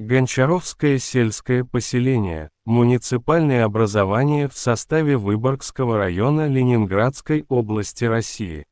Гончаровское сельское поселение, муниципальное образование в составе Выборгского района Ленинградской области России.